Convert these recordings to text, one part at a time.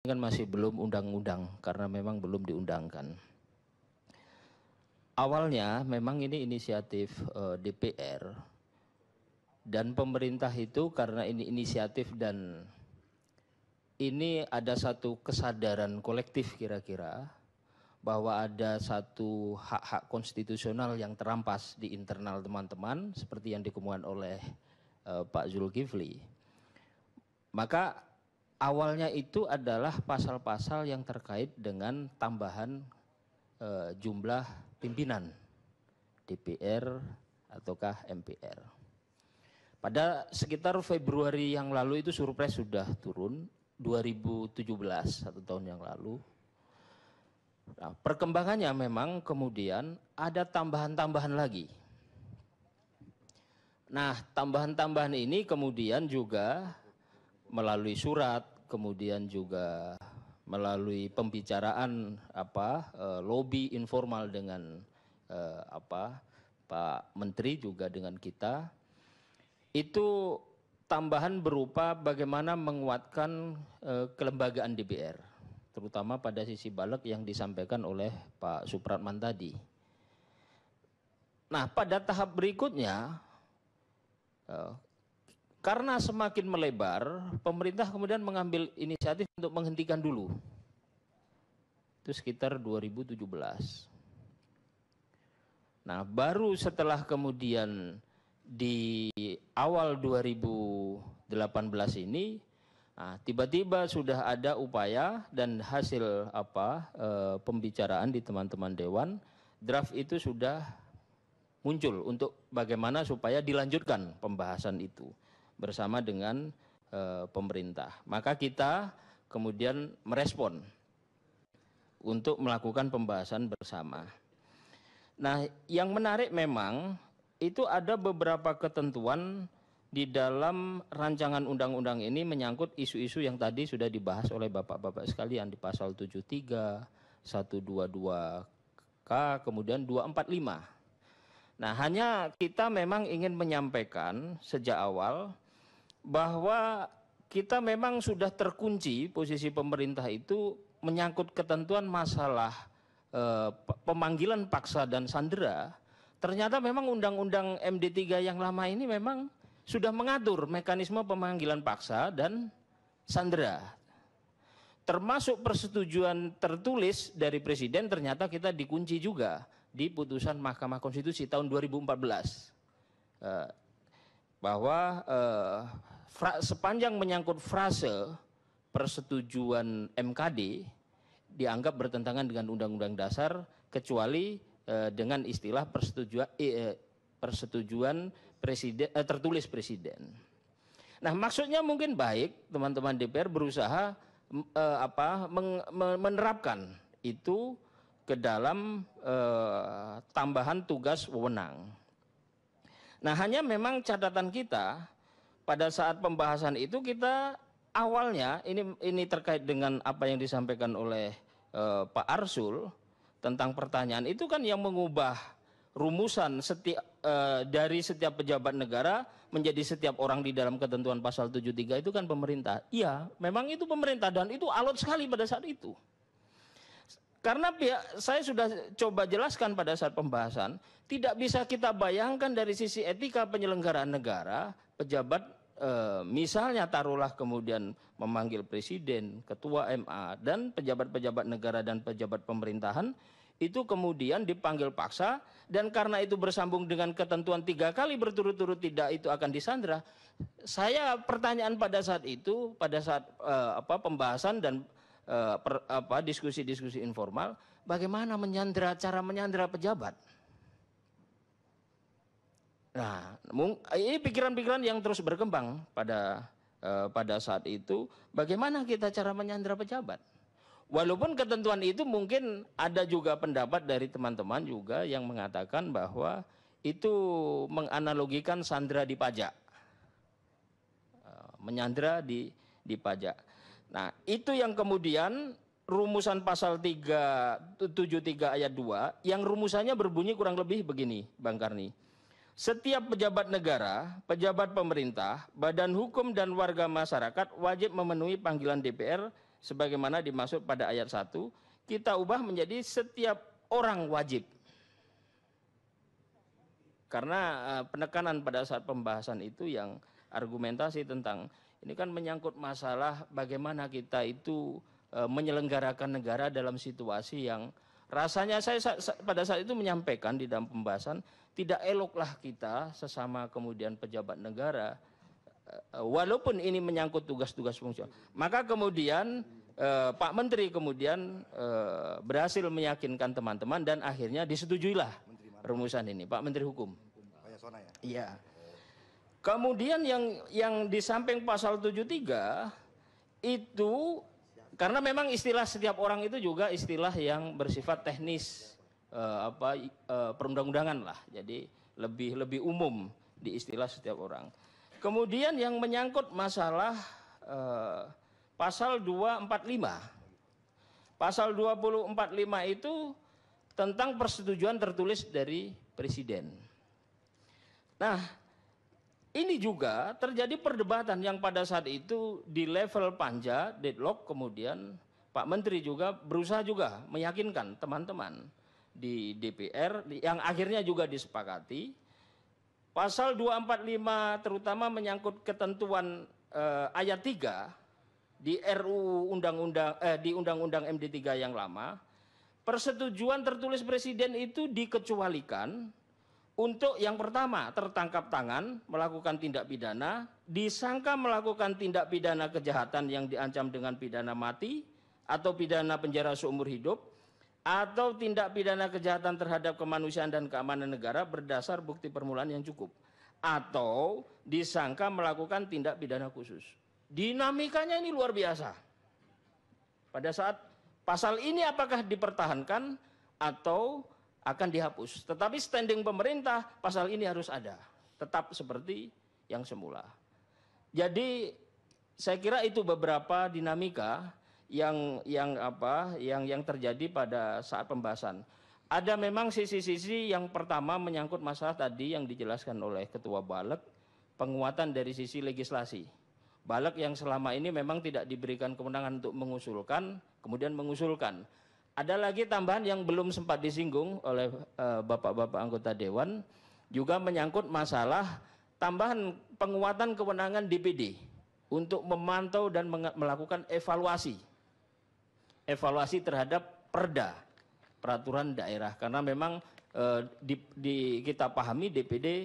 Ini kan masih belum undang-undang karena memang belum diundangkan. Awalnya memang ini inisiatif eh, DPR dan pemerintah itu karena ini inisiatif dan ini ada satu kesadaran kolektif kira-kira bahwa ada satu hak-hak konstitusional yang terampas di internal teman-teman seperti yang dikemukan oleh eh, Pak Zulkifli. Maka awalnya itu adalah pasal-pasal yang terkait dengan tambahan e, jumlah pimpinan DPR ataukah MPR. Pada sekitar Februari yang lalu itu surpres sudah turun 2017 satu tahun yang lalu. Nah, perkembangannya memang kemudian ada tambahan-tambahan lagi. Nah, tambahan-tambahan ini kemudian juga melalui surat, kemudian juga melalui pembicaraan apa e, lobby informal dengan e, apa Pak Menteri juga dengan kita itu tambahan berupa bagaimana menguatkan e, kelembagaan DPR terutama pada sisi balik yang disampaikan oleh Pak Supratman tadi. Nah, pada tahap berikutnya karena semakin melebar, pemerintah kemudian mengambil inisiatif untuk menghentikan dulu. Itu sekitar 2017. Nah, baru setelah kemudian di awal 2018 ini ah, tiba-tiba nah, sudah ada upaya dan hasil apa e, pembicaraan di teman-teman dewan draft itu sudah muncul untuk bagaimana supaya dilanjutkan pembahasan itu bersama dengan e, pemerintah. Maka kita kemudian merespon untuk melakukan pembahasan bersama. Nah, yang menarik memang itu ada beberapa ketentuan di dalam rancangan undang-undang ini menyangkut isu-isu yang tadi sudah dibahas oleh bapak-bapak sekalian di pasal 73, 122K, kemudian 245. Nah, hanya kita memang ingin menyampaikan sejak awal bahwa kita memang sudah terkunci posisi pemerintah itu menyangkut ketentuan masalah e, pemanggilan paksa dan sandera. Ternyata memang undang-undang MD3 yang lama ini memang sudah mengatur mekanisme pemanggilan paksa dan sandera. Termasuk persetujuan tertulis dari presiden ternyata kita dikunci juga di putusan Mahkamah Konstitusi tahun 2014. E, bahwa eh, fra, sepanjang menyangkut frase persetujuan MKD dianggap bertentangan dengan Undang-Undang Dasar kecuali eh, dengan istilah persetujuan eh, persetujuan presiden eh, tertulis presiden. Nah maksudnya mungkin baik teman-teman DPR berusaha eh, apa meng, menerapkan itu ke dalam eh, tambahan tugas wewenang. Nah hanya memang catatan kita pada saat pembahasan itu kita awalnya ini ini terkait dengan apa yang disampaikan oleh e, Pak Arsul tentang pertanyaan itu kan yang mengubah rumusan seti, e, eh, dari setiap pejabat negara menjadi setiap orang di dalam ketentuan pasal 73 itu kan pemerintah. Iya, memang itu pemerintah dan itu alot sekali pada saat itu. Karena pihak, saya sudah coba jelaskan pada saat pembahasan, tidak bisa kita bayangkan dari sisi etika penyelenggaraan negara, pejabat e, misalnya taruhlah kemudian memanggil presiden, ketua MA dan pejabat-pejabat negara dan pejabat pemerintahan itu kemudian dipanggil paksa dan karena itu bersambung dengan ketentuan tiga kali berturut-turut tidak itu akan disandra. Saya pertanyaan pada saat itu pada saat e, apa pembahasan dan Eh, diskusi-diskusi informal bagaimana menyandra cara menyandra pejabat. Nah, ini pikiran-pikiran yang terus berkembang pada eh, pada saat itu bagaimana kita cara menyandra pejabat. Walaupun ketentuan itu mungkin ada juga pendapat dari teman-teman juga yang mengatakan bahwa itu menganalogikan sandra di pajak. Eh, menyandra di di pajak. Nah, itu yang kemudian rumusan pasal 3 73 ayat 2 yang rumusannya berbunyi kurang lebih begini, Bang Karni. Setiap pejabat negara, pejabat pemerintah, badan hukum dan warga masyarakat wajib memenuhi panggilan DPR sebagaimana dimaksud pada ayat 1, kita ubah menjadi setiap orang wajib. Karena eh, penekanan pada saat pembahasan itu yang argumentasi tentang ini kan menyangkut masalah bagaimana kita itu e, menyelenggarakan negara dalam situasi yang rasanya saya pada saat itu menyampaikan di dalam pembahasan tidak eloklah kita sesama kemudian pejabat negara e, e walaupun ini menyangkut tugas-tugas fungsi. Maka kemudian e, Pak Menteri kemudian e, berhasil meyakinkan teman-teman dan akhirnya disetujuilah rumusan ini Pak Menteri Hukum. Ya? Iya. Kemudian yang yang di samping pasal 73 itu karena memang istilah setiap orang itu juga istilah yang bersifat teknis eh, apa eh, perundang-undangan lah. Jadi lebih lebih umum di istilah setiap orang. Kemudian yang menyangkut masalah eh, pasal 245. Pasal 245 itu tentang persetujuan tertulis dari presiden. Nah, ini juga terjadi perdebatan yang pada saat itu di level panja, deadlock, kemudian Pak Menteri juga berusaha juga meyakinkan teman-teman di DPR yang akhirnya juga disepakati. Pasal 245 terutama menyangkut ketentuan eh, ayat 3 di RUU Undang-Undang eh, di Undang-Undang MD3 yang lama, persetujuan tertulis presiden itu dikecualikan untuk yang pertama, tertangkap tangan, melakukan tindak pidana, disangka melakukan tindak pidana kejahatan yang diancam dengan pidana mati atau pidana penjara seumur hidup, atau tindak pidana kejahatan terhadap kemanusiaan dan keamanan negara berdasar bukti permulaan yang cukup, atau disangka melakukan tindak pidana khusus. Dinamikanya ini luar biasa. Pada saat pasal ini apakah dipertahankan atau akan dihapus. Tetapi standing pemerintah pasal ini harus ada, tetap seperti yang semula. Jadi saya kira itu beberapa dinamika yang yang apa yang yang terjadi pada saat pembahasan. Ada memang sisi-sisi yang pertama menyangkut masalah tadi yang dijelaskan oleh Ketua Balek, penguatan dari sisi legislasi. Balek yang selama ini memang tidak diberikan kewenangan untuk mengusulkan, kemudian mengusulkan. Ada lagi tambahan yang belum sempat disinggung oleh eh, Bapak-bapak anggota dewan juga menyangkut masalah tambahan penguatan kewenangan DPD untuk memantau dan melakukan evaluasi. Evaluasi terhadap perda peraturan daerah karena memang e, di, di kita pahami DPD e,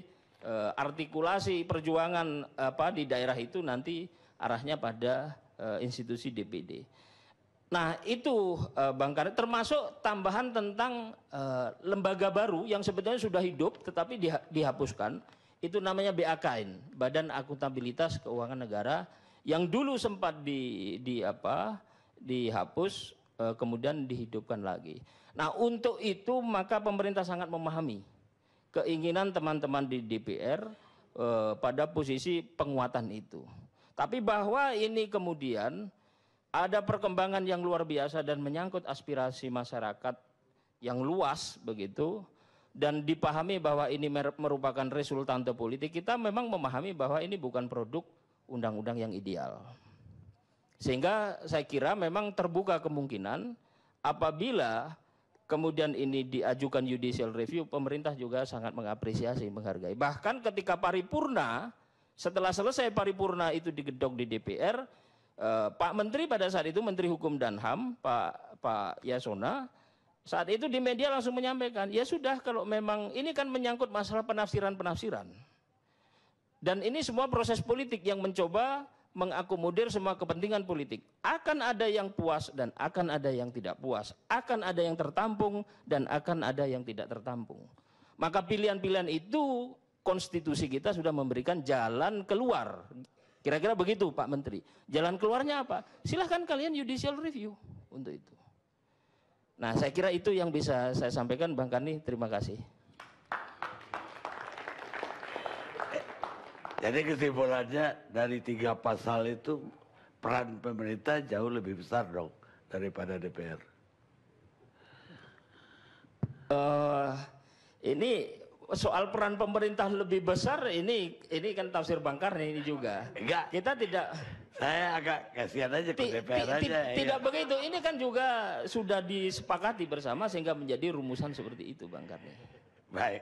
eh, artikulasi perjuangan apa di daerah itu nanti arahnya pada e, institusi DPD. Nah itu eh, Bang Karno termasuk tambahan tentang uh, lembaga baru yang sebetulnya sudah hidup tetapi dihapuskan itu namanya BAKN Badan Akuntabilitas Keuangan Negara yang dulu sempat di, di apa dihapus uh, kemudian dihidupkan lagi. Nah untuk itu maka pemerintah sangat memahami keinginan teman-teman di DPR uh, pada posisi penguatan itu. Tapi bahwa ini kemudian ada perkembangan yang luar biasa dan menyangkut aspirasi masyarakat yang luas begitu dan dipahami bahwa ini merupakan resultante politik. Kita memang memahami bahwa ini bukan produk undang-undang yang ideal. Sehingga saya kira memang terbuka kemungkinan apabila kemudian ini diajukan judicial review, pemerintah juga sangat mengapresiasi, menghargai. Bahkan ketika paripurna, setelah selesai paripurna itu digedok di DPR, Eh, Pak Menteri pada saat itu Menteri Hukum dan HAM Pak Pak Yasona saat itu di media langsung menyampaikan ya sudah kalau memang ini kan menyangkut masalah penafsiran-penafsiran dan ini semua proses politik yang mencoba mengakomodir semua kepentingan politik. Akan ada yang puas dan akan ada yang tidak puas. Akan ada yang tertampung dan akan ada yang tidak tertampung. Maka pilihan-pilihan itu konstitusi kita sudah memberikan jalan keluar Kira-kira begitu Pak Menteri. Jalan keluarnya apa? Silahkan kalian judicial review untuk itu. Nah saya kira itu yang bisa saya sampaikan Bang Kani. Terima kasih. Eh, jadi kesimpulannya dari tiga pasal itu peran pemerintah jauh lebih besar dong daripada DPR. Uh, eh, ini soal peran pemerintah lebih besar ini ini kan tafsir bangkar nih ini juga. Enggak. Kita tidak saya agak kasihan aja ke DPR aja. Iya. Tidak begitu. Ini kan juga sudah disepakati bersama sehingga menjadi rumusan seperti itu Bang Karni. Baik.